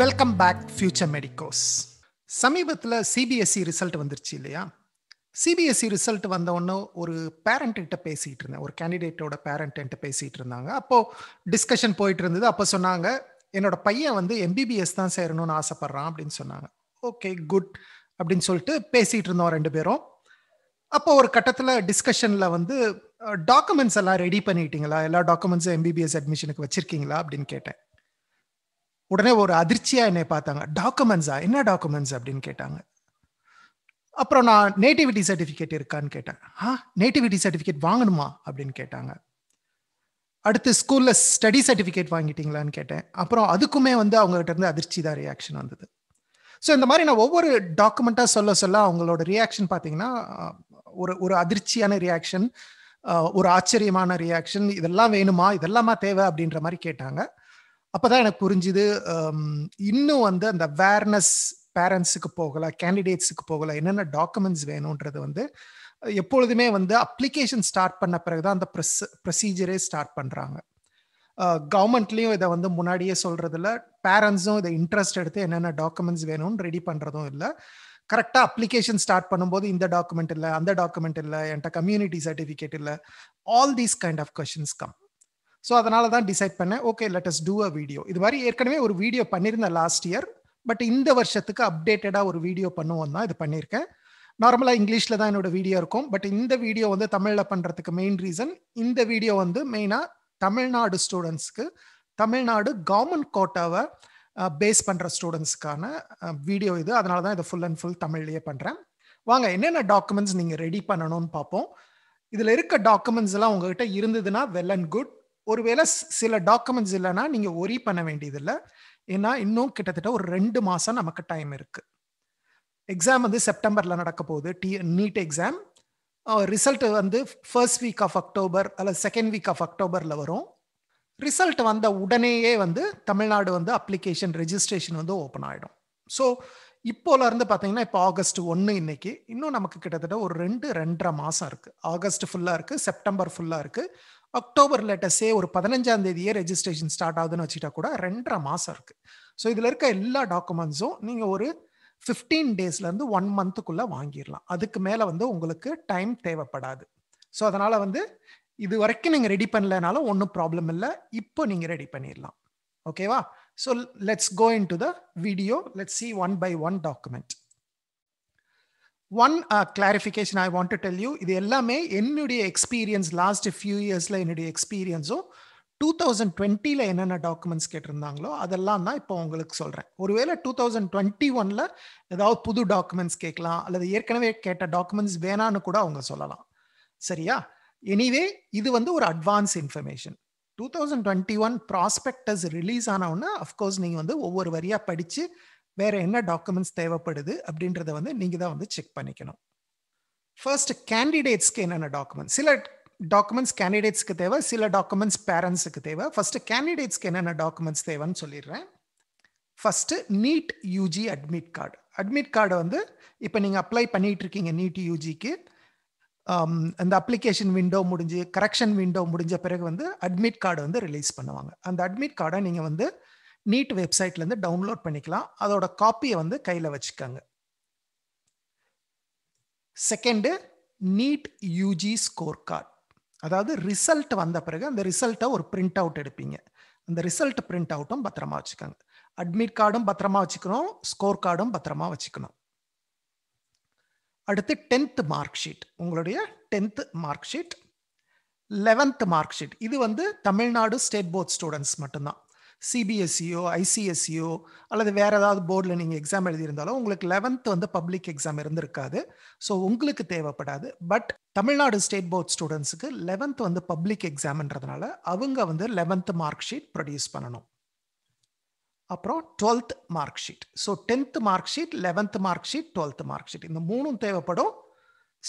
welcome back future medicos சமீபத்தில் CBSE result வந்துருச்சு இல்லையா சிபிஎஸ்சி ரிசல்ட் வந்தோடனே ஒரு பேரண்ட்டிட்ட பேசிகிட்டு இருந்தேன் ஒரு கேண்டிடேட்டோட பேரண்ட்டு பேசிகிட்டு இருந்தாங்க அப்போது டிஸ்கஷன் போயிட்டு இருந்தது அப்போ சொன்னாங்க என்னோட பையன் வந்து எம்பிபிஎஸ் தான் சேரணும்னு ஆசைப்பட்றான் அப்படின்னு சொன்னாங்க ஓகே குட் அப்படின்னு சொல்லிட்டு பேசிகிட்டு இருந்தோம் ரெண்டு பேரும் அப்போ ஒரு கட்டத்தில் டிஸ்கஷனில் வந்து டாக்குமெண்ட்ஸ் எல்லாம் ரெடி பண்ணிட்டீங்களா எல்லா டாக்குமெண்ட்ஸும் எம்பிபிஎஸ் அட்மிஷனுக்கு வச்சுருக்கீங்களா அப்படின்னு கேட்டேன் உடனே ஒரு அதிர்ச்சியா என்னை பார்த்தாங்க டாக்குமெண்ட்ஸா என்ன டாக்குமெண்ட்ஸ் அப்படின்னு கேட்டாங்க அப்புறம் நான் நேட்டிவிட்டி சர்டிஃபிகேட் இருக்கான்னு கேட்டேன் ஆ நேட்டிவிட்டி சர்டிஃபிகேட் வாங்கணுமா அப்படின்னு கேட்டாங்க அடுத்து ஸ்கூலில் ஸ்டடி சர்டிஃபிகேட் வாங்கிட்டீங்களான்னு கேட்டேன் அப்புறம் அதுக்குமே வந்து அவங்ககிட்ட இருந்து அதிர்ச்சி தான் ரியாக்ஷன் வந்தது ஸோ இந்த மாதிரி நான் ஒவ்வொரு டாக்குமெண்ட்டாக சொல்ல சொல்ல அவங்களோட ரியாக்ஷன் பார்த்தீங்கன்னா ஒரு ஒரு அதிர்ச்சியான ரியாக்ஷன் ஒரு ஆச்சரியமான ரியாக்ஷன் இதெல்லாம் வேணுமா இதெல்லாமா தேவை அப்படின்ற மாதிரி கேட்டாங்க அப்போதான் எனக்கு புரிஞ்சுது இன்னும் வந்து அந்த அவேர்னஸ் பேரண்ட்ஸுக்கு போகல கேண்டிடேட்ஸுக்கு போகல என்னென்ன டாக்குமெண்ட்ஸ் வேணுன்றது வந்து எப்பொழுதுமே வந்து அப்ளிகேஷன் ஸ்டார்ட் பண்ண பிறகு தான் அந்த ப்ரெஸ் ப்ரொசீஜரே ஸ்டார்ட் பண்ணுறாங்க கவர்மெண்ட்லேயும் இதை வந்து முன்னாடியே சொல்கிறதில்ல பேரண்ட்ஸும் இதை இன்ட்ரெஸ்ட் எடுத்து என்னென்ன டாக்குமெண்ட்ஸ் வேணும்னு ரெடி பண்ணுறதும் இல்லை கரெக்டாக அப்ளிகேஷன் ஸ்டார்ட் பண்ணும்போது இந்த டாக்குமெண்ட் இல்லை அந்த டாக்குமெண்ட் இல்லை என்கிட்ட கம்யூனிட்டி சர்டிஃபிகேட் இல்லை all these kind of questions come so அதனால தான் டிசைட் பண்ணேன் okay let us do a video இது மாதிரி ஏற்கனவே ஒரு வீடியோ பண்ணியிருந்தேன் லாஸ்ட் இயர் பட் இந்த வருஷத்துக்கு அப்டேட்டடாக ஒரு வீடியோ பண்ணுவோம் தான் இது பண்ணியிருக்கேன் நார்மலாக இங்கிலீஷில் தான் என்னோட வீடியோ இருக்கும் பட் இந்த வீடியோ வந்து தமிழில் பண்ணுறதுக்கு மெயின் ரீசன் இந்த வீடியோ வந்து மெயினாக தமிழ்நாடு ஸ்டூடெண்ட்ஸ்க்கு தமிழ்நாடு கவர்மெண்ட் கோட்டாவை பேஸ் பண்ணுற ஸ்டூடெண்ட்ஸ்க்கான வீடியோ இது அதனால தான் இதை ஃபுல் அண்ட் ஃபுல் தமிழ்லேயே பண்ணுறேன் வாங்க என்னென்ன டாக்குமெண்ட்ஸ் நீங்கள் ரெடி பண்ணணும்னு பார்ப்போம் இதில் இருக்க டாக்குமெண்ட்ஸ் எல்லாம் உங்ககிட்ட இருந்ததுன்னா வெல் அண்ட் குட் ஒருவேளை சில டாக்குமெண்ட்ஸ் இல்லைன்னா நீங்கள் ஒரி பண்ண வேண்டியதில்லை ஏன்னா இன்னும் கிட்டத்தட்ட ஒரு ரெண்டு மாதம் நமக்கு டைம் இருக்குது எக்ஸாம் வந்து செப்டம்பரில் நடக்க போகுது டி நீட் எக்ஸாம் ரிசல்ட் வந்து ஃபர்ஸ்ட் வீக் ஆஃப் அக்டோபர் அல்லது செகண்ட் வீக் ஆஃப் அக்டோபரில் வரும் ரிசல்ட் வந்த உடனேயே வந்து தமிழ்நாடு வந்து அப்ளிகேஷன் ரெஜிஸ்ட்ரேஷன் வந்து ஓப்பன் ஆகிடும் ஸோ இப்போல இருந்து பார்த்தீங்கன்னா இப்போ ஆகஸ்ட் ஒன்று இன்னைக்கு இன்னும் நமக்கு கிட்டத்தட்ட ஒரு ரெண்டு ரெண்டரை மாதம் இருக்குது ஆகஸ்ட் ஃபுல்லாக இருக்குது செப்டம்பர் ஃபுல்லாக இருக்குது அக்டோபர் லெட்டஸே ஒரு பதினஞ்சாம் தேதியே ரெஜிஸ்ட்ரேஷன் ஸ்டார்ட் ஆகுதுன்னு வச்சுட்டா கூட ரெண்டரை மாதம் இருக்குது ஸோ இதில் இருக்க எல்லா டாக்குமெண்ட்ஸும் நீங்கள் ஒரு ஃபிஃப்டீன் டேஸ்லேருந்து ஒன் மந்த்துக்குள்ளே வாங்கிடலாம் அதுக்கு மேலே வந்து உங்களுக்கு டைம் தேவைப்படாது ஸோ அதனால் வந்து இது வரைக்கும் நீங்கள் ரெடி பண்ணலனாலும் ஒன்றும் ப்ராப்ளம் இல்லை இப்போ நீங்கள் ரெடி பண்ணிடலாம் ஓகேவா so let's go into the video let's see one by one document one clarification I want to tell you இது எல்லாமே என்னுடைய எக்ஸ்பீரியன்ஸ் லாஸ்ட் ஃபியூ இயர்ஸில் என்னுடைய எக்ஸ்பீரியன்ஸும் டூ தௌசண்ட் டுவெண்ட்டியில் என்னென்ன டாக்குமெண்ட்ஸ் கேட்டிருந்தாங்களோ அதெல்லாம் தான் இப்போ உங்களுக்கு சொல்கிறேன் ஒருவேளை டூ தௌசண்ட் டுவெண்ட்டி ஒனில் ஏதாவது புது டாக்குமெண்ட்ஸ் கேட்கலாம் அல்லது ஏற்கனவே கேட்ட டாக்குமெண்ட்ஸ் வேணான்னு கூட அவங்க சொல்லலாம் சரியா எனிவே இது வந்து ஒரு advance information two thousand twenty one prospectus release ஆனவுன்னு அஃப்கோர்ஸ் நீங்கள் வந்து ஒவ்வொரு வரியாக படித்து வேற என்ன டாக்குமெண்ட்ஸ் தேவைப்படுது அப்படின்றத வந்து நீங்க தான் வந்து செக் பண்ணிக்கணும் ஃபர்ஸ்ட் கேண்டிடேட்ஸ்க்கு என்னென்ன டாக்குமெண்ட் சில டாக்குமெண்ட்ஸ் கேண்டிடேட்ஸ்க்கு தேவை சில டாக்குமெண்ட்ஸ் பேரண்ட்ஸுக்கு தேவை ஃபர்ஸ்ட் கேண்டிடேட்ஸ்க்கு என்னென்ன டாக்குமெண்ட்ஸ் தேவைன்னு சொல்லிடுறேன் first NEET UG admit card admit card வந்து இப்போ நீங்கள் அப்ளை பண்ணிட்டு இருக்கீங்க நீட் யூஜிக்கு um, அந்த அப்ளிகேஷன் விண்டோ முடிஞ்சு கரெக்ஷன் விண்டோ முடிஞ்ச பிறகு வந்து அட்மிட் கார்டு வந்து ரிலீஸ் பண்ணுவாங்க அந்த அட்மிட் கார்டை நீங்கள் வந்து நீட் வெப்சைட்லேருந்து டவுன்லோட் பண்ணிக்கலாம் அதோட காப்பியை வந்து கையில் வச்சுக்கோங்க second NEET UG score card அதாவது ரிசல்ட் வந்த பிறகு அந்த ரிசல்ட்டை ஒரு பிரிண்ட் அவுட் எடுப்பீங்க அந்த ரிசல்ட் பிரிண்ட் அவுட்டும் பத்திரமா வச்சுக்கோங்க அட்மிட் கார்டும் பத்திரமா வச்சுக்கணும் ஸ்கோர் கார்டும் பத்திரமா வச்சுக்கணும் அடுத்து டென்த் மார்க் ஷீட் உங்களுடைய tenth mark sheet eleventh mark sheet இது வந்து தமிழ்நாடு ஸ்டேட் போர்ட் ஸ்டூடெண்ட்ஸ் மட்டும்தான் சிபிஎஸ்சியோ ஐசிஎஸ்சியோ e e அல்லது வேறு ஏதாவது போர்டில் நீங்கள் எக்ஸாம் எழுதியிருந்தாலும் உங்களுக்கு லெவன்த் வந்து பப்ளிக் எக்ஸாம் இருந்திருக்காது ஸோ உங்களுக்கு தேவைப்படாது பட் தமிழ்நாடு ஸ்டேட் போர்ட் ஸ்டூடெண்ட்ஸுக்கு லெவன்த் வந்து பப்ளிக் எக்ஸாம்ன்றதுனால அவங்க வந்து லெவன்த் மார்க் ஷீட் ப்ரொடியூஸ் பண்ணணும் அப்புறம் twelfth mark sheet so tenth mark sheet eleventh mark sheet twelfth mark sheet இந்த மூணும் தேவைப்படும்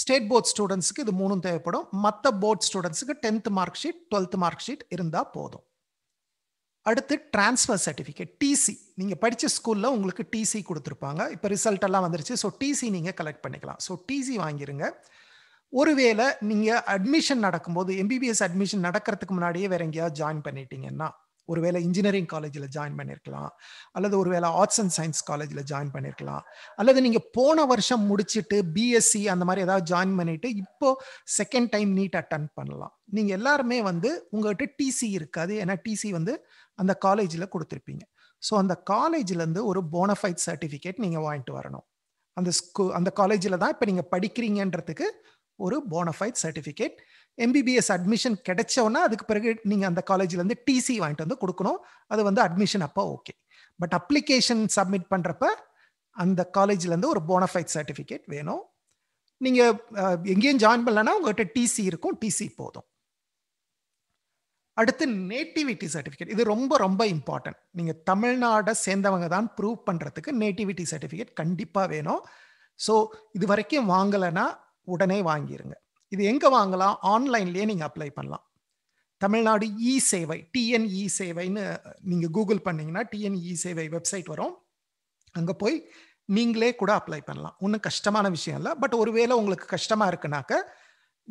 ஸ்டேட் போர்ட் ஸ்டூடெண்ட்ஸுக்கு இது மூணும் தேவைப்படும் மற்ற போர்ட் ஸ்டூடெண்ட்ஸுக்கு tenth mark sheet twelfth mark sheet இருந்தால் போதும் அடுத்து டிரான்ஸ்ஃபர் சர்டிஃபிகேட் டிசி நீங்கள் படித்த ஸ்கூலில் உங்களுக்கு டிசி கொடுத்துருப்பாங்க இப்போ ரிசல்ட் எல்லாம் வந்துருச்சு ஸோ டிசி நீங்கள் கலெக்ட் பண்ணிக்கலாம் ஸோ டிசி வாங்கிருங்க ஒருவேளை நீங்கள் அட்மிஷன் நடக்கும்போது எம்பிபிஎஸ் அட்மிஷன் நடக்கிறதுக்கு முன்னாடியே வேற எங்கேயாவது ஜாயின் பண்ணிட்டீங்கன்னா ஒருவேளை இன்ஜினியரிங் காலேஜில் ஜாயின் பண்ணியிருக்கலாம் அல்லது ஒருவேளை ஆர்ட்ஸ் அண்ட் சயின்ஸ் காலேஜில் ஜாயின் பண்ணியிருக்கலாம் அல்லது நீங்கள் போன வருஷம் முடிச்சுட்டு பிஎஸ்சி அந்த மாதிரி ஏதாவது ஜாயின் பண்ணிட்டு இப்போது செகண்ட் டைம் நீட் அட்டன் பண்ணலாம் நீங்கள் எல்லாருமே வந்து உங்கள்கிட்ட டிசி இருக்காது ஏன்னா டிசி வந்து அந்த காலேஜில் கொடுத்துருப்பீங்க ஸோ அந்த காலேஜிலேருந்து ஒரு போனஃபைட் சர்டிஃபிகேட் நீங்கள் வாங்கிட்டு வரணும் அந்த ஸ்கூ அந்த காலேஜில் தான் இப்போ நீங்கள் படிக்கிறீங்கன்றதுக்கு ஒரு போனஃபைட் சர்டிஃபிகேட் எம்பிபிஎஸ் அட்மிஷன் கிடைச்சோன்னா அதுக்கு பிறகு நீங்கள் அந்த காலேஜிலேருந்து டிசி வாங்கிட்டு வந்து கொடுக்கணும் அது வந்து அட்மிஷன் அப்போ ஓகே பட் அப்ளிகேஷன் சப்மிட் பண்ணுறப்ப அந்த காலேஜ்லேருந்து ஒரு போனஃபைட் சர்டிஃபிகேட் வேணும் நீங்கள் எங்கேயும் ஜாயின் பண்ணலன்னா உங்கள்கிட்ட டிசி இருக்கும் டிசி போதும் அடுத்து நேட்டிவிட்டி சர்டிஃபிகேட் இது ரொம்ப ரொம்ப இம்பார்ட்டன்ட் நீங்கள் தமிழ்நாடை சேர்ந்தவங்க தான் ப்ரூவ் பண்ணுறதுக்கு நேட்டிவிட்டி சர்டிஃபிகேட் கண்டிப்பாக வேணும் ஸோ இது வரைக்கும் வாங்கலைன்னா உடனே வாங்கிடுங்க இது எங்கே வாங்கலாம் ஆன்லைன்லேயே நீங்கள் அப்ளை பண்ணலாம் தமிழ்நாடு இ சேவை டிஎன்இ சேவைன்னு நீங்கள் கூகுள் பண்ணிங்கன்னா டிஎன்இ சேவை வெப்சைட் வரும் அங்கே போய் நீங்களே கூட அப்ளை பண்ணலாம் ஒன்றும் கஷ்டமான விஷயம் இல்லை பட் ஒருவேளை உங்களுக்கு கஷ்டமாக இருக்குனாக்க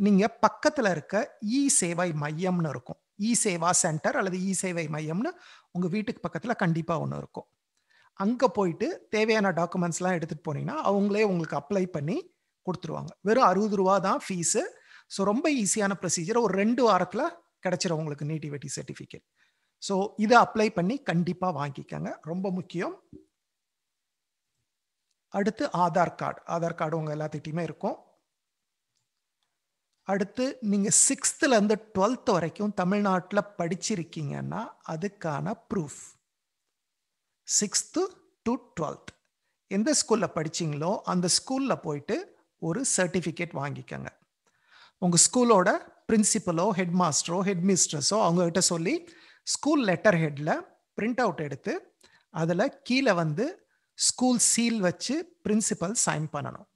நீங்கள் பக்கத்தில் இருக்க இ சேவை மையம்னு இருக்கும் இ சேவா சென்டர் அல்லது இ சேவை மையம்னு உங்கள் வீட்டுக்கு பக்கத்தில் கண்டிப்பாக ஒன்று இருக்கும் அங்கே போயிட்டு தேவையான டாக்குமெண்ட்ஸ்லாம் எடுத்துகிட்டு போனீங்கன்னா அவங்களே உங்களுக்கு அப்ளை பண்ணி கொடுத்துருவாங்க வெறும் அறுபது ரூபா தான் ஃபீஸு ஸோ ரொம்ப ஈஸியான ப்ரொசீஜர் ஒரு ரெண்டு வாரத்தில் கிடச்சிரும் உங்களுக்கு நேட்டிவிட்டி சர்டிஃபிகேட் ஸோ இதை அப்ளை பண்ணி கண்டிப்பாக வாங்கிக்கோங்க ரொம்ப முக்கியம் அடுத்து ஆதார் கார்டு ஆதார் கார்டு உங்கள் எல்லாத்துக்கிட்டையுமே இருக்கும் அடுத்து நீங்கள் சிக்ஸ்த்துலேருந்து டுவெல்த் வரைக்கும் தமிழ்நாட்டில் படிச்சிருக்கீங்கன்னா அதுக்கான ப்ரூஃப் சிக்ஸ்த்து டு டுவெல்த் எந்த ஸ்கூலில் படிச்சிங்களோ அந்த ஸ்கூலில் போயிட்டு ஒரு சர்டிஃபிகேட் வாங்கிக்கோங்க உங்கள் ஸ்கூலோட பிரின்சிபலோ ஹெட் மாஸ்டரோ ஹெட் மிஸ்ட்ரஸோ அவங்கக்கிட்ட சொல்லி ஸ்கூல் லெட்டர் ஹெட்டில் பிரிண்ட் அவுட் எடுத்து அதில் கீழே வந்து ஸ்கூல் சீல் வச்சு பிரின்சிபல் சைன் பண்ணணும்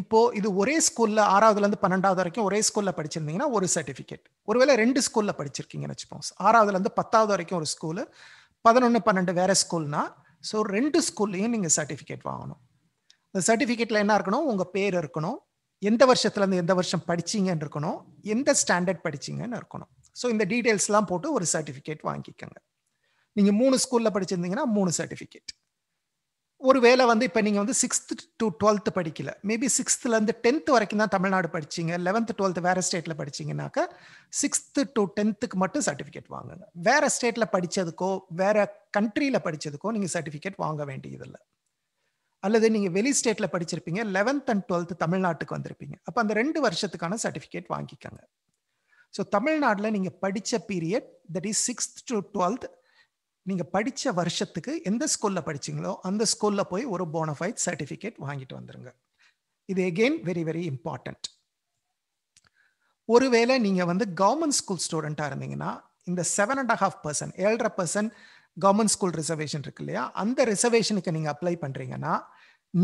இப்போ இது ஒரே ஸ்கூல்ல ஆறாவதுல இருந்து பன்னெண்டாவது வரைக்கும் ஒரே ஸ்கூல்ல படிச்சிருந்தீங்கன்னா ஒரு சர்டிபிகேட் ஒருவேளை ரெண்டு ஸ்கூல்ல படிச்சிருக்கீங்கன்னு வச்சுப்போம் ஆறாவதுல இருந்து பத்தாவது வரைக்கும் ஒரு ஸ்கூலு பதினொன்று பன்னெண்டு வேற ஸ்கூல்னா ஸோ ரெண்டு ஸ்கூல்லையும் நீங்கள் சர்டிபிகேட் வாங்கணும் இந்த சர்டிஃபிகேட்டில் என்ன இருக்கணும் உங்கள் பேர் இருக்கணும் எந்த வருஷத்துலேருந்து எந்த வருஷம் படிச்சீங்கன்னு இருக்கணும் எந்த ஸ்டாண்டர்ட் படிச்சீங்கன்னு இருக்கணும் ஸோ இந்த டீட்டெயில்ஸ்லாம் போட்டு ஒரு சர்டிஃபிகேட் வாங்கிக்கோங்க நீங்கள் மூணு ஸ்கூலில் படிச்சிருந்தீங்கன்னா மூணு சர்டிஃபிகேட் ஒருவேளை வந்து இப்போ நீங்கள் வந்து சிக்ஸ்த் டு டுவெல்த் படிக்கல மேபி சிக்ஸ்த்துலேருந்து டென்த் வரைக்கும் தான் தமிழ்நாடு படிச்சிங்க லெவன்த்து டுவெல்த்து வேறு ஸ்டேட்டில் படிச்சிங்கனாக்கா சிக்ஸ்த்து டு டென்த்துக்கு மட்டும் சர்டிஃபிகேட் வாங்குங்க வேறு ஸ்டேட்டில் படித்ததுக்கோ வேறு கண்ட்ரியில் படித்ததுக்கோ நீங்கள் சர்டிஃபிகேட் வாங்க வேண்டியதில்லை அல்லது நீங்கள் வெளி ஸ்டேட்டில் படிச்சிருப்பீங்க லெவன்த் அண்ட் டுவெல்த்து தமிழ்நாட்டுக்கு வந்திருப்பீங்க அப்போ அந்த ரெண்டு வருஷத்துக்கான சர்டிஃபிகேட் வாங்கிக்கோங்க ஸோ தமிழ்நாட்டில் நீங்கள் படித்த period that is sixth to twelfth நீங்கள் படித்த வருஷத்துக்கு எந்த ஸ்கூலில் படிச்சிங்களோ அந்த ஸ்கூலில் போய் ஒரு போனஃபைட் சர்டிஃபிகேட் வாங்கிட்டு வந்துருங்க இது எகெயின் வெரி வெரி இம்பார்ட்டண்ட் ஒருவேளை நீங்கள் வந்து கவர்மெண்ட் ஸ்கூல் ஸ்டூடெண்ட்டாக இருந்தீங்கன்னா இந்த செவன் அண்ட் ஹாஃப் பர்சன்ட் ஏழரை பர்சன்ட் கவர்மெண்ட் ஸ்கூல் ரிசர்வேஷன் இருக்கு இல்லையா அந்த ரிசர்வேஷனுக்கு நீங்கள் அப்ளை பண்ணுறீங்கன்னா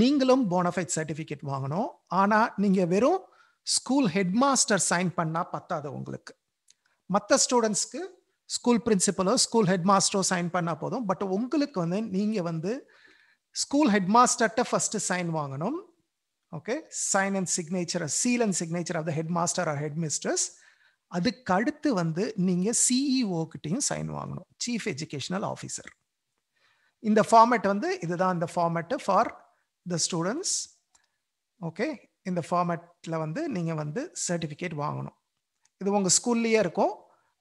நீங்களும் போனஃபைட் சர்டிஃபிகேட் வாங்கணும் ஆனால் நீங்கள் வெறும் ஸ்கூல் ஹெட்மாஸ்டர் சைன் பண்ணால் பத்தாது உங்களுக்கு மற்ற ஸ்டூடெண்ட்ஸ்க்கு ஸ்கூல் பிரின்சிபலோ ஸ்கூல் ஹெட் மாஸ்டரோ சைன் பண்ணால் போதும் பட் உங்களுக்கு வந்து நீங்கள் வந்து ஸ்கூல் ஹெட் மாஸ்டர்கிட்ட ஃபஸ்ட்டு சைன் வாங்கணும் okay sign and signature seal and signature of the head master or head mistress அதுக்கடுத்து வந்து நீங்கள் சிஇஓ e கிட்டையும் சைன் வாங்கணும் சீஃப் எஜுகேஷனல் ஆஃபீஸர் இந்த ஃபார்மேட் வந்து இதுதான் இந்த format for the students okay இந்த ஃபார்மேட்டில் வந்து நீங்கள் வந்து சர்டிஃபிகேட் வாங்கணும் இது உங்கள் ஸ்கூல்லையே இருக்கும்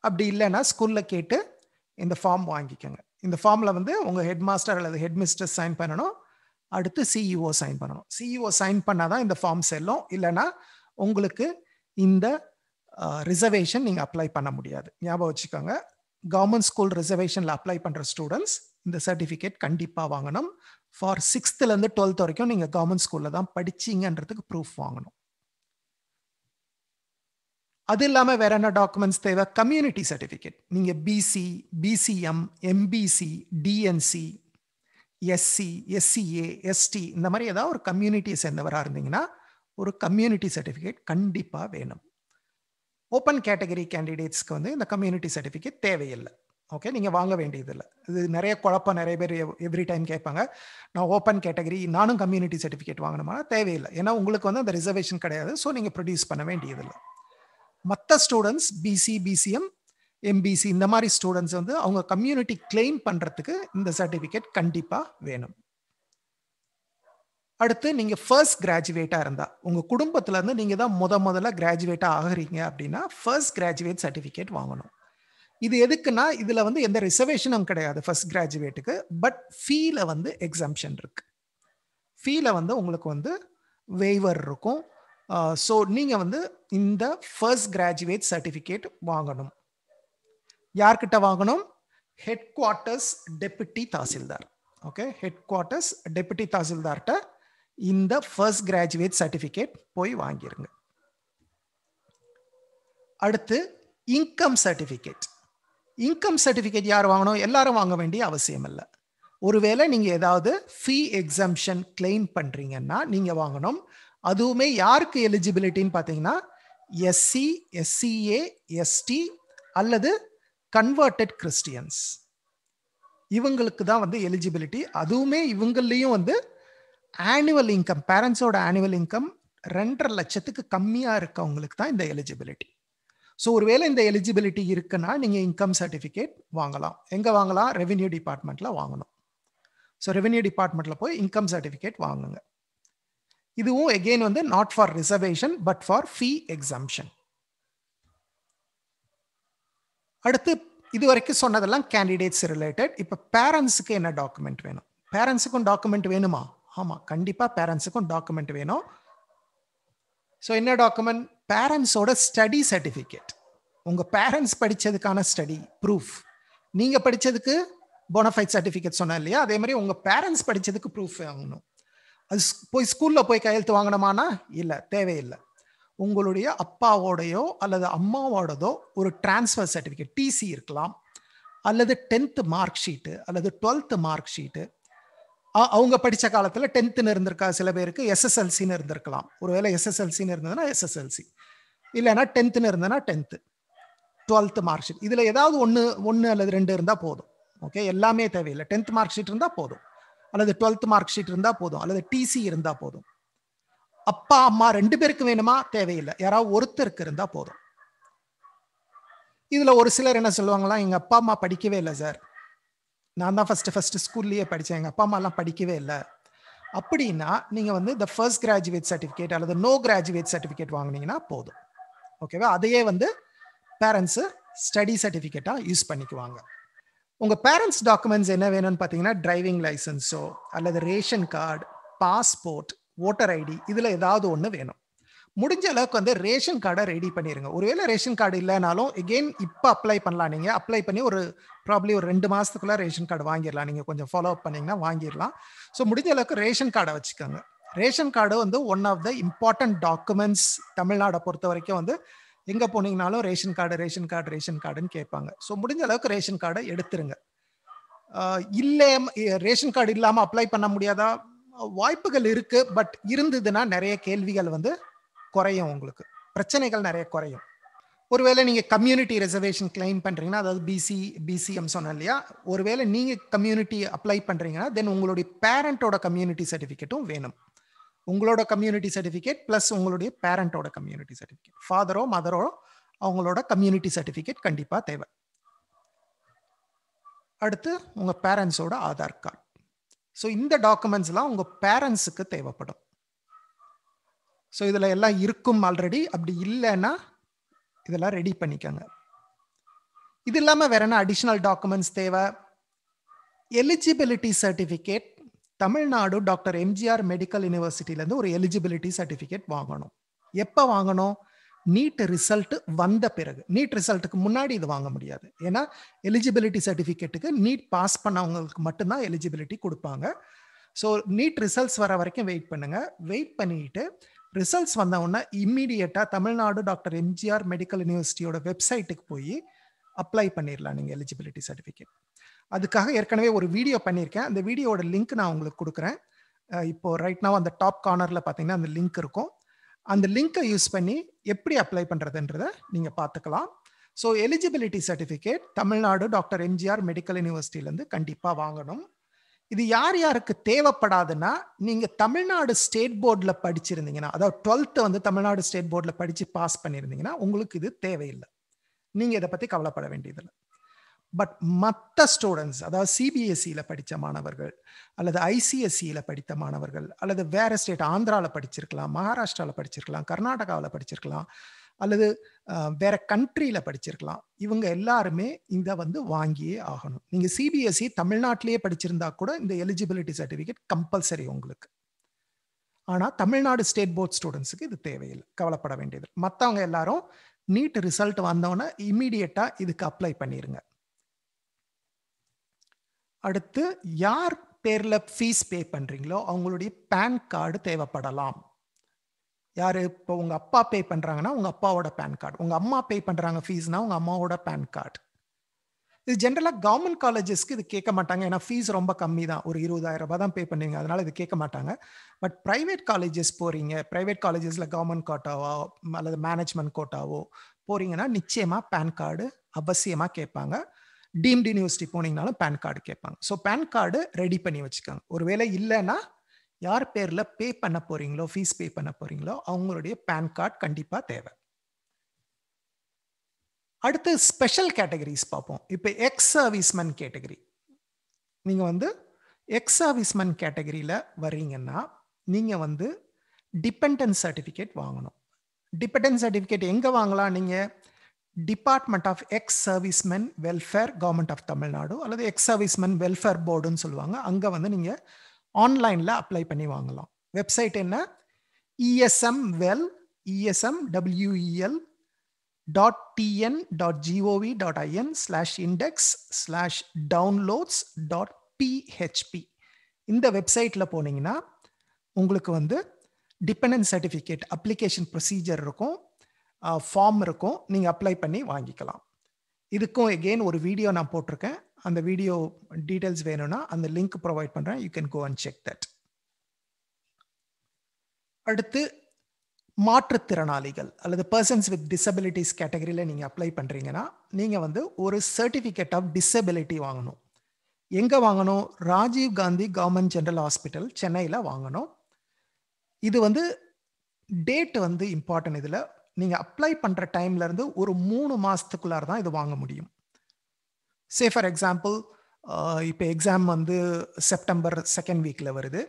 அப்படி இல்லைன்னா ஸ்கூலில் கேட்டு இந்த ஃபார்ம் வாங்கிக்கோங்க இந்த ஃபார்மில் வந்து உங்கள் ஹெட் மாஸ்டர் அல்லது ஹெட் மிஸ்டர் சைன் பண்ணணும் அடுத்து சிஇஓ சைன் e பண்ணணும் சிஇஓ சைன் e பண்ணால் தான் இந்த ஃபார்ம் செல்லும் இல்லைன்னா உங்களுக்கு இந்த ரிசர்வேஷன் நீங்கள் அப்ளை பண்ண முடியாது ஞாபகம் வச்சுக்கோங்க கவர்மெண்ட் ஸ்கூல் ரிசர்வேஷனில் அப்ளை பண்ணுற ஸ்டூடெண்ட்ஸ் இந்த சர்டிஃபிகேட் கண்டிப்பாக வாங்கணும் ஃபார் சிக்ஸ்த்துலேருந்து டுவெல்த் வரைக்கும் நீங்கள் கவர்மெண்ட் ஸ்கூலில் தான் படிச்சிங்கன்றதுக்கு ப்ரூஃப் வாங்கணும் அது இல்லாமல் வேற என்ன டாக்குமெண்ட்ஸ் தேவை கம்யூனிட்டி சர்டிஃபிகேட் நீங்கள் BC BCM MBC DNC SC SCA ST இந்த மாதிரி ஏதாவது ஒரு கம்யூனிட்டியை சேர்ந்தவராக இருந்தீங்கன்னா ஒரு கம்யூனிட்டி சர்டிஃபிகேட் கண்டிப்பாக வேணும் ஓப்பன் கேட்டகரி கேண்டிடேட்ஸ்க்கு வந்து இந்த கம்யூனிட்டி சர்டிஃபிகேட் தேவையில்லை ஓகே நீங்கள் வாங்க வேண்டியதில்லை இது நிறைய குழப்பம் நிறைய பேர் எவ்ரி டைம் கேட்பாங்க நான் ஓப்பன் கேட்டகரி நானும் கம்யூனிட்டி சர்டிஃபிகேட் வாங்கணுமா தேவையில்லை ஏன்னா உங்களுக்கு வந்து அந்த ரிசர்வேஷன் கிடையாது ஸோ நீங்கள் ப்ரொடியூஸ் பண்ண வேண்டியதில்லை மற்ற ஸ்டூடெண்ட்ஸ் பிசி பிசிஎம் எம்பிசி இந்த மாதிரி ஸ்டூடெண்ட்ஸ் வந்து அவங்க கம்யூனிட்டி கிளைம் பண்ணுறதுக்கு இந்த சர்டிஃபிகேட் கண்டிப்பாக வேணும் அடுத்து நீங்கள் ஃபர்ஸ்ட் கிராஜுவேட்டாக இருந்தால் உங்கள் குடும்பத்துலேருந்து நீங்கள் தான் முத முதல்ல கிராஜுவேட்டாக ஆகிறீங்க அப்படின்னா ஃபர்ஸ்ட் கிராஜுவேட் சர்டிஃபிகேட் வாங்கணும் இது எதுக்குன்னா இதில் வந்து எந்த ரிசர்வேஷனும் கிடையாது ஃபர்ஸ்ட் கிராஜுவேட்டுக்கு பட் ஃபீல வந்து எக்ஸாம்ஷன் இருக்கு ஃபீல வந்து உங்களுக்கு வந்து வெய்வர் இருக்கும் ஸோ நீங்கள் வந்து இந்த ஃபர்ஸ்ட் கிராஜுவேட் சர்டிஃபிகேட் வாங்கணும் யார்கிட்ட வாங்கணும் head quarters deputy tahsildar okay head quarters deputy தாசில்தார்கிட்ட இந்த ஃபர்ஸ்ட் கிராஜுவேட் சர்டிஃபிகேட் போய் வாங்கிருங்க அடுத்து இன்கம் சர்டிஃபிகேட் இன்கம் சர்டிஃபிகேட் யார் வாங்கணும் எல்லாரும் வாங்க வேண்டிய அவசியம் இல்லை ஒருவேளை நீங்கள் ஏதாவது ஃபீ எக்ஸம்ஷன் கிளைம் பண்ணுறீங்கன்னா நீங்கள் வாங்கணும் அதுவுமே யாருக்கு எலிஜிபிலிட்டின்னு பார்த்தீங்கன்னா எஸ்சி எஸ்சிஏ எஸ்டி அல்லது கன்வெர்டட் கிறிஸ்டியன்ஸ் இவங்களுக்கு தான் வந்து எலிஜிபிலிட்டி அதுவுமே இவங்கள்லேயும் வந்து ஆனுவல் இன்கம் பேரண்ட்ஸோட ஆனுவல் இன்கம் ரெண்டரை லட்சத்துக்கு கம்மியாக இருக்கவங்களுக்கு தான் இந்த எலிஜிபிலிட்டி ஸோ ஒருவேளை இந்த எலிஜிபிலிட்டி இருக்குன்னா நீங்கள் இன்கம் சர்டிஃபிகேட் வாங்கலாம் எங்கே வாங்கலாம் ரெவென்யூ டிபார்ட்மெண்ட்டில் வாங்கணும் ஸோ ரெவென்யூ டிபார்ட்மெண்ட்டில் போய் இன்கம் சர்டிஃபிகேட் வாங்குங்க இதுவும் எகெயின் வந்து not for reservation but for fee exemption அடுத்து இது வரைக்கும் சொன்னதெல்லாம் கேண்டிடேட்ஸ் ரிலேட்டட் இப்போ பேரண்ட்ஸுக்கு என்ன டாக்குமெண்ட் வேணும் பேரண்ட்ஸுக்கும் டாக்குமெண்ட் வேணுமா ஆமாம் கண்டிப்பாக பேரண்ட்ஸுக்கும் டாக்குமெண்ட் வேணும் ஸோ என்ன டாக்குமெண்ட் பேரண்ட்ஸோட ஸ்டடி சர்டிஃபிகேட் உங்கள் பேரண்ட்ஸ் படித்ததுக்கான ஸ்டடி ப்ரூஃப் நீங்கள் படித்ததுக்கு போனஃபைட் சர்டிஃபிகேட் சொன்னேன் இல்லையா அதே மாதிரி உங்கள் பேரண்ட்ஸ் படித்ததுக்கு ப்ரூஃப் வாங்கணும் அது போய் ஸ்கூலில் போய் கையெழுத்து வாங்கணுமானா இல்லை தேவையில்லை உங்களுடைய அப்பாவோடையோ அல்லது அம்மாவோடதோ ஒரு டிரான்ஸ்ஃபர் சர்டிஃபிகேட் டிசி இருக்கலாம் அல்லது டென்த்து மார்க் ஷீட்டு அல்லது டுவெல்த்து மார்க் ஷீட்டு அவங்க படித்த காலத்தில் டென்த்துன்னு இருந்திருக்கா சில பேருக்கு எஸ்எஸ்எல்சின்னு இருந்திருக்கலாம் ஒருவேளை எஸ்எஸ்எல்சின்னு இருந்ததுன்னா எஸ்எஸ்எல்சி இல்லைன்னா டென்த்துன்னு இருந்ததுன்னா டென்த்து டுவெல்த்து மார்க் ஷீட் இதில் ஏதாவது ஒன்று ஒன்று அல்லது ரெண்டு இருந்தால் போதும் ஓகே எல்லாமே தேவையில்லை டென்த் மார்க் ஷீட் இருந்தால் போதும் அல்லது டுவெல்த் மார்க் ஷீட் இருந்தா போதும் அல்லது டிசி இருந்தா போதும் அப்பா அம்மா ரெண்டு பேருக்கு வேணுமா தேவையில்லை யாராவது ஒருத்தருக்கு இருந்தா போதும் இதுல ஒரு சிலர் என்ன சொல்லுவாங்களா எங்க அப்பா அம்மா படிக்கவே இல்லை சார் நான் தான் ஃபர்ஸ்ட் ஃபர்ஸ்ட் ஸ்கூல்லேயே படித்தேன் எங்கள் அப்பா அம்மாலாம் படிக்கவே இல்லை அப்படின்னா நீங்கள் வந்து த ஃபர்ஸ்ட் கிராஜுவேட் சர்டிஃபிகேட் அல்லது நோ கிராஜுவேட் சர்டிஃபிகேட் வாங்கினீங்கன்னா போதும் ஓகேவா அதையே வந்து பேரண்ட்ஸு ஸ்டடி சர்டிஃபிகேட்டாக யூஸ் பண்ணிக்குவாங்க உங்க பேரண்ட்ஸ் டாக்குமெண்ட்ஸ் என்ன வேணும்னு பார்த்தீங்கன்னா டிரைவிங் லைசன்ஸோ அல்லது ration card passport voter ID இதில் ஏதாவது ஒன்று வேணும் முடிஞ்ச அளவுக்கு வந்து ரேஷன் கார்டை ரெடி பண்ணிடுங்க ஒருவேளை ரேஷன் கார்டு இல்லைனாலும் எகெயின் இப்போ அப்ளை பண்ணலாம் நீங்கள் அப்ளை பண்ணி ஒரு ப்ராப்ளி ஒரு ரெண்டு மாதத்துக்குள்ளே ரேஷன் கார்டு வாங்கிடலாம் நீங்கள் கொஞ்சம் ஃபாலோ அப் பண்ணிங்கன்னா வாங்கிடலாம் ஸோ முடிஞ்ச அளவுக்கு ரேஷன் கார்டை வச்சுக்கோங்க ரேஷன் கார்டு வந்து one of the important documents தமிழ்நாடை பொறுத்த வரைக்கும் வந்து எங்கே போனீங்கனாலும் ration card ration card ration கார்டுன்னு கேட்பாங்க ஸோ முடிஞ்ச அளவுக்கு ரேஷன் கார்டை எடுத்துருங்க இல்லை ரேஷன் கார்டு இல்லாமல் அப்ளை பண்ண முடியாதா வாய்ப்புகள் இருக்கு பட் இருந்ததுன்னா நிறைய கேள்விகள் வந்து குறையும் உங்களுக்கு பிரச்சனைகள் நிறைய குறையும் ஒருவேளை நீங்கள் கம்யூனிட்டி ரிசர்வேஷன் கிளைம் பண்ணுறீங்கன்னா அதாவது பிசி பிசிஎம் சொன்னோம் இல்லையா ஒருவேளை நீங்கள் கம்யூனிட்டி அப்ளை பண்ணுறீங்கன்னா தென் உங்களுடைய பேரண்ட்டோட கம்யூனிட்டி சர்டிஃபிகேட்டும் வேணும் உங்களோட கம்யூனிட்டி சர்டிஃபிகேட் ப்ளஸ் உங்களுடைய பேரண்டோட கம்யூனிட்டி சர்டிஃபிகேட் ஃபாதரோ மதரோ அவங்களோட கம்யூனிட்டி சர்டிஃபிகேட் கண்டிப்பாக தேவை அடுத்து உங்கள் பேரண்ட்ஸோட ஆதார் கார்டு ஸோ இந்த டாக்குமெண்ட்ஸ்லாம் உங்கள் பேரண்ட்ஸுக்கு தேவைப்படும் ஸோ இதில் எல்லாம் இருக்கும் ஆல்ரெடி அப்படி இல்லைன்னா இதெல்லாம் ரெடி பண்ணிக்கோங்க இது இல்லாமல் வேற என்ன அடிஷ்னல் டாக்குமெண்ட்ஸ் தேவை eligibility certificate Tamil Nadu doctor MGR medical யூனிவர்சிட்டியிலேருந்து ஒரு எலிஜிபிலிட்டி சர்டிஃபிகேட் வாங்கணும் எப்போ வாங்கணும் நீட் ரிசல்ட் வந்த பிறகு நீட் ரிசல்ட்டுக்கு முன்னாடி இது வாங்க முடியாது ஏன்னா எலிஜிபிலிட்டி சர்டிஃபிகேட்டுக்கு நீட் பாஸ் பண்ணவங்களுக்கு மட்டும்தான் எலிஜிபிலிட்டி கொடுப்பாங்க ஸோ நீட் ரிசல்ட்ஸ் வர வரைக்கும் வெயிட் பண்ணுங்கள் வெயிட் பண்ணிட்டு ரிசல்ட்ஸ் வந்தவுடனே இம்மீடியட்டாக தமிழ்நாடு டாக்டர் எம்ஜிஆர் மெடிக்கல் யூனிவர்சிட்டியோட வெப்சைட்டுக்கு போய் அப்ளை பண்ணிடலாம் நீங்கள் எலிஜிபிலிட்டி சர்டிஃபிகேட் அதுக்காக ஏற்கனவே ஒரு வீடியோ பண்ணியிருக்கேன் அந்த வீடியோவோட லிங்க் நான் உங்களுக்கு கொடுக்குறேன் இப்போ ரைட் நாவ் அந்த டாப் கார்னரில் பார்த்தீங்கன்னா அந்த லிங்க் இருக்கும் அந்த லிங்க்கை யூஸ் பண்ணி எப்படி அப்ளை பண்ணுறதுன்றதை நீங்கள் பார்த்துக்கலாம் so eligibility certificate Tamil Nadu doctor MGR medical யூனிவர்சிட்டியிலேருந்து கண்டிப்பாக வாங்கணும் இது யார் யாருக்கு தேவைப்படாதுன்னா நீங்கள் தமிழ்நாடு ஸ்டேட் போர்டில் படிச்சிருந்தீங்கன்னா அதாவது டுவெல்த்து வந்து தமிழ்நாடு ஸ்டேட் போர்டில் படித்து பாஸ் பண்ணியிருந்தீங்கன்னா உங்களுக்கு இது தேவையில்லை நீங்கள் இதை பற்றி கவலைப்பட வேண்டியதில்லை பட் மற்ற ஸ்டூடெண்ட்ஸ் அதாவது e சிபிஎஸ்சியில் e படித்த மாணவர்கள் அல்லது ஐசிஎஸ்சியில் படித்த மாணவர்கள் அல்லது வேறு ஸ்டேட் ஆந்திராவில் படிச்சிருக்கலாம் மகாராஷ்டிராவில் படிச்சிருக்கலாம் கர்நாடகாவில் படிச்சிருக்கலாம் அல்லது வேற கண்ட்ரியில் படிச்சிருக்கலாம் இவங்க எல்லாருமே இதை வந்து வாங்கியே ஆகணும் நீங்கள் சிபிஎஸ்சி e தமிழ்நாட்டிலேயே படிச்சிருந்தா கூட இந்த எலிஜிபிலிட்டி சர்டிஃபிகேட் கம்பல்சரி உங்களுக்கு ஆனால் தமிழ்நாடு ஸ்டேட் போர்ட் ஸ்டூடெண்ட்ஸுக்கு இது தேவையில்லை கவலைப்பட வேண்டியது மற்றவங்க எல்லாரும் நீட் ரிசல்ட் வந்தோன்னே இம்மீடியட்டாக இதுக்கு அப்ளை பண்ணிடுங்க அடுத்து யார் பேரில் ஃபீஸ் பே பண்ணுறீங்களோ அவங்களுடைய பேன் கார்டு தேவைப்படலாம் யார் இப்போ உங்கள் அப்பா பே பண்ணுறாங்கன்னா உங்கள் அப்பாவோட பேன் கார்டு உங்கள் அம்மா பே பண்ணுறாங்க ஃபீஸ்னால் உங்கள் அம்மாவோட பேன் கார்டு இது ஜென்ரலாக கவர்மெண்ட் காலேஜஸ்க்கு இது கேட்க மாட்டாங்க ஏன்னா ஃபீஸ் ரொம்ப கம்மி தான் ஒரு இருபதாயிரம் ரூபாய் தான் பே பண்ணுவீங்க அதனால் இது கேட்க மாட்டாங்க பட் ப்ரைவேட் காலேஜஸ் போகிறீங்க ப்ரைவேட் காலேஜஸில் கவர்மெண்ட் கோட்டாவோ அல்லது மேனேஜ்மெண்ட் கோட்டாவோ போகிறீங்கன்னா நிச்சயமாக பேன் கார்டு அவசியமாக கேட்பாங்க டீம்டு யூனிவர்சிட்டி போனீங்கனாலும் பேன் கார்டு கேட்பாங்க ஸோ பேன் கார்டு ரெடி பண்ணி வச்சுக்காங்க ஒருவேளை இல்லைன்னா யார் பேரில் பே பண்ண போறீங்களோ ஃபீஸ் பே பண்ண போறீங்களோ அவங்களுடைய பேன் கார்டு கண்டிப்பாக தேவை அடுத்து ஸ்பெஷல் கேட்டகரிஸ் பார்ப்போம் இப்போ எக்ஸ் சர்வீஸ்மேன் கேட்டகரி நீங்கள் வந்து எக்ஸ் சர்வீஸ்மேன் கேட்டகரியில் வர்றீங்கன்னா நீங்கள் வந்து டிபெண்டன்ஸ் சர்டிஃபிகேட் வாங்கணும் டிபெண்டன்ஸ் சர்டிஃபிகேட் எங்கே வாங்கலாம் நீங்கள் department of ex servicemen welfare government of Tamil Nadu அல்லது எக்ஸ் சர்வீஸ்மென் வெல்ஃபேர் போர்டுன்னு சொல்லுவாங்க அங்கே வந்து நீங்கள் ஆன்லைனில் அப்ளை பண்ணி வாங்கலாம் வெப்சைட் என்ன ESM wel ESM WEL dot TN dot GOV dot IN slash index slash downloads dot PHP இந்த வெப்சைட்டில் போனீங்கன்னா உங்களுக்கு வந்து டிபெண்டன்ஸ் சர்டிஃபிகேட் அப்ளிகேஷன் ப்ரொசீஜர் இருக்கும் ஃபார்ம் இருக்கும் நீங்கள் அப்ளை பண்ணி வாங்கிக்கலாம் இதுக்கும் எகெயின் ஒரு வீடியோ நான் போட்டிருக்கேன் அந்த வீடியோ டீட்டெயில்ஸ் வேணும்னா அந்த லிங்க் ப்ரொவைட் பண்ணுறேன் you can go and check that அடுத்து மாற்றுத்திறனாளிகள் அல்லது பர்சன்ஸ் வித் டிசபிலிட்டிஸ் கேட்டகரியில் நீங்கள் அப்ளை பண்ணுறீங்கன்னா நீங்கள் வந்து ஒரு சர்டிஃபிகேட் ஆஃப் டிசபிலிட்டி வாங்கணும் எங்கே வாங்கணும் Rajiv Gandhi government general hospital சென்னையில் வாங்கணும் இது வந்து டேட் வந்து இம்பார்ட்டன்ட் இதில் நீங்கள் அப்ளை பண்ணுற டைம்லேருந்து ஒரு மூணு மாதத்துக்குள்ளார தான் இது வாங்க முடியும் சே ஃபார் எக்ஸாம்பிள் இப்போ எக்ஸாம் வந்து செப்டம்பர் செகண்ட் வீக்கில் வருது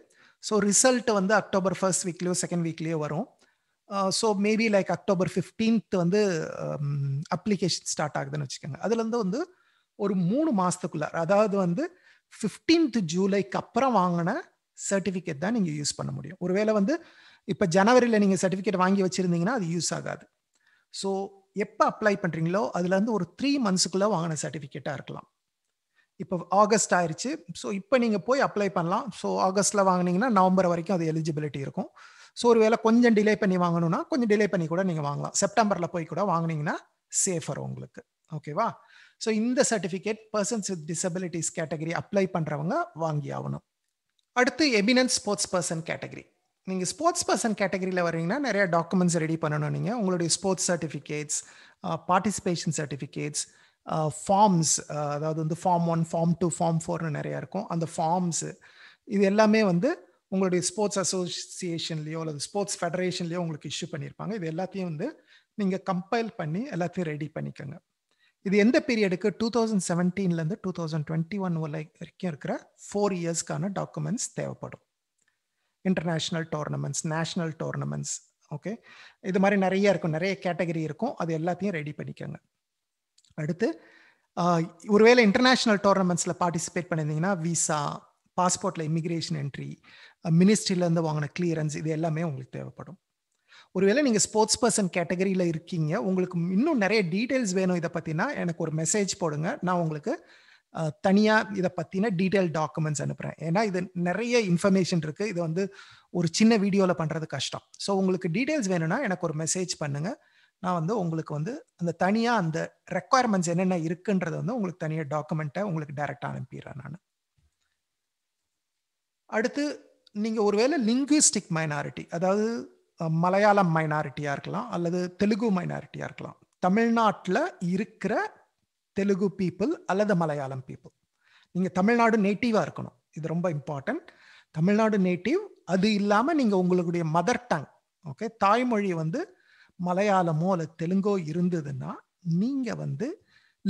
ஸோ ரிசல்ட் வந்து அக்டோபர் ஃபர்ஸ்ட் வீக்லேயோ செகண்ட் வீக்லேயோ வரும் so maybe like October fifteenth வந்து அப்ளிகேஷன் ஸ்டார்ட் ஆகுதுன்னு வச்சுக்கோங்க அதுலேருந்து வந்து ஒரு மூணு மாதத்துக்குள்ளார் அதாவது வந்து ஃபிஃப்டீன்த் ஜூலைக்கு அப்புறம் வாங்கின சர்டிஃபிகேட் தான் நீங்கள் யூஸ் பண்ண முடியும் ஒருவேளை வந்து இப்போ ஜனவரியில் நீங்கள் சர்டிஃபிகேட் வாங்கி வச்சுருந்தீங்கன்னா அது யூஸ் ஆகாது ஸோ எப்போ அப்ளை பண்ணுறீங்களோ அதுலேருந்து ஒரு த்ரீ மந்த்ஸுக்குள்ளே வாங்கின சர்டிஃபிகேட்டாக இருக்கலாம் இப்போ ஆகஸ்ட் ஆயிடுச்சு ஸோ இப்போ நீங்கள் போய் அப்ளை பண்ணலாம் ஸோ ஆகஸ்ட்டில் வாங்கினீங்கன்னா நவம்பர் வரைக்கும் அது எலிஜிபிலிட்டி இருக்கும் ஸோ ஒரு வேளை கொஞ்சம் டிலே பண்ணி வாங்கணும்னா கொஞ்சம் டிலே பண்ணி கூட நீங்கள் வாங்கலாம் செப்டம்பரில் போய் கூட வாங்கினீங்கன்னா சேஃபர் உங்களுக்கு ஓகேவா ஸோ இந்த certificate persons with disabilities category apply பண்ணுறவங்க வாங்கி ஆகணும் அடுத்து எபினன்ஸ் ஸ்போர்ட்ஸ் பர்சன் கேட்டகரி நீங்கள் ஸ்போர்ட்ஸ் பர்சன் கேட்டகரியில் வரீங்கன்னா நிறைய டாக்குமெண்ட்ஸ் ரெடி பண்ணணும் நீங்கள் உங்களுடைய sports certificates participation certificates forms அதாவது வந்து form one form two form ஃபோர்னு நிறையா இருக்கும் அந்த ஃபார்ம்ஸு இது எல்லாமே வந்து உங்களுடைய ஸ்போர்ட்ஸ் அசோசியேஷன்லேயோ அல்லது ஸ்போர்ட்ஸ் ஃபெடரேஷன்லேயோ உங்களுக்கு இஷ்யூ பண்ணியிருப்பாங்க இது எல்லாத்தையும் வந்து நீங்கள் கம்பைல் பண்ணி எல்லாத்தையும் ரெடி பண்ணிக்கோங்க இது எந்த பீரியடுக்கு டூ தௌசண்ட் செவன்டீன்லேருந்து டூ தௌசண்ட் டுவெண்ட்டி ஒன் வரைக்கும் இருக்கிற ஃபோர் இயர்ஸ்க்கான டாக்குமெண்ட்ஸ் தேவைப்படும் international tournaments national tournaments okay இது மாதிரி நிறைய இருக்கும் நிறைய கேட்டகரி இருக்கும் அது எல்லாத்தையும் ரெடி பண்ணிக்கோங்க அடுத்து ஒருவேளை இன்டர்நேஷ்னல் டோர்னமெண்ட்ஸில் பார்ட்டிசிபேட் பண்ணியிருந்தீங்கன்னா விசா பாஸ்போர்ட்டில் இமிக்ரேஷன் என்ட்ரி மினிஸ்ட்ரியிலேருந்து வாங்கின கிளியரன்ஸ் இது எல்லாமே உங்களுக்கு தேவைப்படும் ஒருவேளை நீங்கள் ஸ்போர்ட்ஸ் பர்சன் கேட்டகரியில் இருக்கீங்க உங்களுக்கு இன்னும் நிறைய டீட்டெயில்ஸ் வேணும் இதை பற்றினா எனக்கு ஒரு மெசேஜ் போடுங்க நான் உங்களுக்கு தனியாக இதை பற்றின டீட்டெயில் டாக்குமெண்ட்ஸ் அனுப்புகிறேன் ஏன்னா இது நிறைய இன்ஃபர்மேஷன் இருக்குது இது வந்து ஒரு சின்ன வீடியோவில் பண்ணுறது கஷ்டம் ஸோ உங்களுக்கு டீட்டெயில்ஸ் வேணும்னா எனக்கு ஒரு மெசேஜ் பண்ணுங்கள் நான் வந்து உங்களுக்கு வந்து அந்த தனியாக அந்த ரெக்குவயர்மெண்ட்ஸ் என்னென்ன இருக்குன்றது வந்து உங்களுக்கு தனியாக டாக்குமெண்ட்டை உங்களுக்கு டைரெக்டாக அனுப்பிடுறேன் நான் அடுத்து நீங்கள் ஒருவேளை லிங்குவிஸ்டிக் மைனாரிட்டி அதாவது மலையாளம் மைனாரிட்டியாக இருக்கலாம் அல்லது தெலுங்கு மைனாரிட்டியாக இருக்கலாம் தமிழ்நாட்டில் இருக்கிற தெலுங்கு பீப்புள் அல்லது மலையாளம் பீப்புள் நீங்கள் தமிழ்நாடு நேட்டிவாக இருக்கணும் இது ரொம்ப இம்பார்ட்டன்ட் தமிழ்நாடு நேட்டிவ் அது இல்லாமல் நீங்கள் உங்களுடைய மதர் டங் ஓகே தாய்மொழி வந்து மலையாளமோ அல்லது தெலுங்கோ இருந்ததுன்னா நீங்கள் வந்து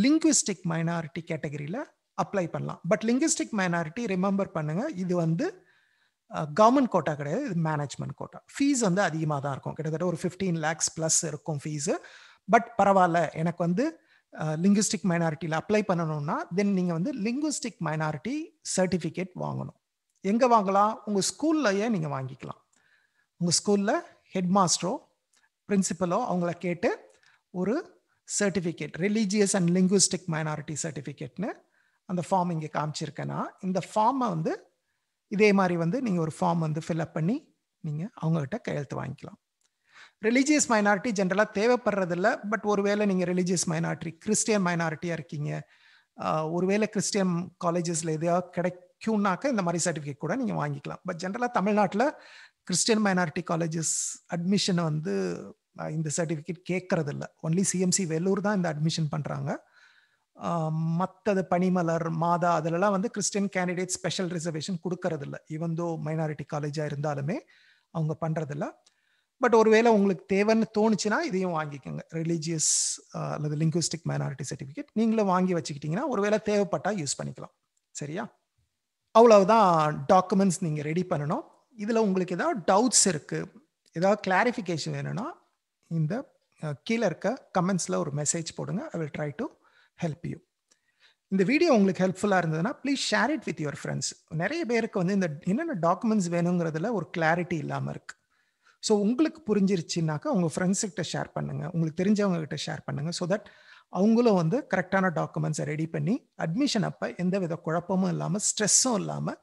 லிங்குவிஸ்டிக் மைனாரிட்டி கேட்டகரியில் அப்ளை பண்ணலாம் பட் லிங்குவிஸ்டிக் மைனாரிட்டி ரிமெம்பர் பண்ணுங்கள் இது வந்து கவர்மெண்ட் கோட்டா கிடையாது இது மேனேஜ்மெண்ட் கோட்டா ஃபீஸ் வந்து அதிகமாக தான் இருக்கும் கிட்டத்தட்ட ஒரு ஃபிஃப்டீன் லேக்ஸ் ப்ளஸ் இருக்கும் ஃபீஸு பட் பரவாயில்ல எனக்கு வந்து லிங்குஸ்டிக் மைனாரிட்டியில் அப்ளை பண்ணணும்னா தென் நீங்கள் வந்து லிங்குஸ்டிக் மைனாரிட்டி சர்டிஃபிகேட் வாங்கணும் எங்கே வாங்கலாம் உங்கள் ஸ்கூல்லையே நீங்கள் வாங்கிக்கலாம் உங்கள் ஸ்கூலில் ஹெட் மாஸ்டரோ பிரின்சிபலோ அவங்கள கேட்டு ஒரு certificate religious and linguistic minority சர்டிஃபிகேட்னு அந்த ஃபார்ம் இங்கே காமிச்சிருக்கேன்னா இந்த ஃபார்மை வந்து இதே மாதிரி வந்து நீங்கள் ஒரு ஃபார்ம் வந்து ஃபில்அப் பண்ணி நீங்கள் அவங்கக்கிட்ட கையெழுத்து வாங்கிக்கலாம் ரிலீஜியஸ் மைனாரிட்டி ஜென்ரலாக தேவைப்படுறதில்ல பட் ஒருவேளை நீங்கள் ரிலீஜியஸ் மைனாரிட்டி கிறிஸ்டியன் மைனாரிட்டியாக இருக்கீங்க ஒருவேளை கிறிஸ்டியன் காலேஜஸில் எதையாவது கிடைக்கும்னாக்க இந்த மாதிரி சர்டிஃபிகேட் கூட நீங்கள் வாங்கிக்கலாம் பட் ஜென்ரலாக தமிழ்நாட்டில் கிறிஸ்டியன் மைனாரிட்டி காலேஜஸ் அட்மிஷனை வந்து இந்த சர்டிஃபிகேட் இல்லை ஒன்லி சிஎம்சி வெல்லூர் தான் இந்த அட்மிஷன் பண்ணுறாங்க மற்றது பனிமலர் மாதா அதிலலாம் வந்து கிறிஸ்டியன் கேண்டிடேட் ஸ்பெஷல் ரிசர்வேஷன் கொடுக்கறதில்ல ஈவன் தோ மைனாரிட்டி காலேஜாக இருந்தாலுமே அவங்க பண்ணுறதில்ல பட் ஒருவேளை உங்களுக்கு தேவைன்னு தோணுச்சுன்னா இதையும் வாங்கிக்கோங்க ரிலீஜியஸ் அல்லது லிங்குவிஸ்டிக் மைனாரிட்டி சர்டிஃபிகேட் நீங்களும் வாங்கி வச்சுக்கிட்டிங்கன்னா ஒருவேளை தேவைப்பட்டால் யூஸ் பண்ணிக்கலாம் சரியா அவ்வளவுதான் டாக்குமெண்ட்ஸ் நீங்கள் ரெடி பண்ணணும் இதில் உங்களுக்கு ஏதாவது டவுட்ஸ் இருக்குது ஏதாவது கிளாரிஃபிகேஷன் வேணும்னா இந்த கீழே இருக்க கமெண்ட்ஸில் ஒரு மெசேஜ் போடுங்க I will try to help you இந்த வீடியோ உங்களுக்கு ஹெல்ப்ஃபுல்லாக இருந்ததுன்னா please share it with your friends நிறைய பேருக்கு வந்து இந்த என்னென்ன டாக்குமெண்ட்ஸ் வேணுங்கிறதுல ஒரு கிளாரிட்டி இல்லாமல் இருக்குது ஸோ உங்களுக்கு புரிஞ்சிருச்சுனாக்கா உங்கள் ஃப்ரெண்ட்ஸ்கிட்ட ஷேர் பண்ணுங்கள் உங்களுக்கு தெரிஞ்சவங்க கிட்ட ஷேர் பண்ணுங்கள் ஸோ தட் அவங்களும் வந்து கரெக்டான டாக்குமெண்ட்ஸை ரெடி பண்ணி அட்மிஷன் அப்போ எந்த வித குழப்பமும் இல்லாமல் ஸ்ட்ரெஸ்ஸும் இல்லாமல்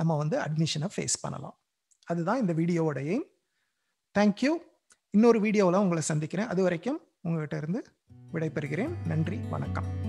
நம்ம வந்து அட்மிஷனை ஃபேஸ் பண்ணலாம் அதுதான் இந்த வீடியோவோட எய்ம் தேங்க்யூ இன்னொரு வீடியோவில் உங்களை சந்திக்கிறேன் அது வரைக்கும் உங்கள்கிட்ட இருந்து விடைபெறுகிறேன் நன்றி வணக்கம்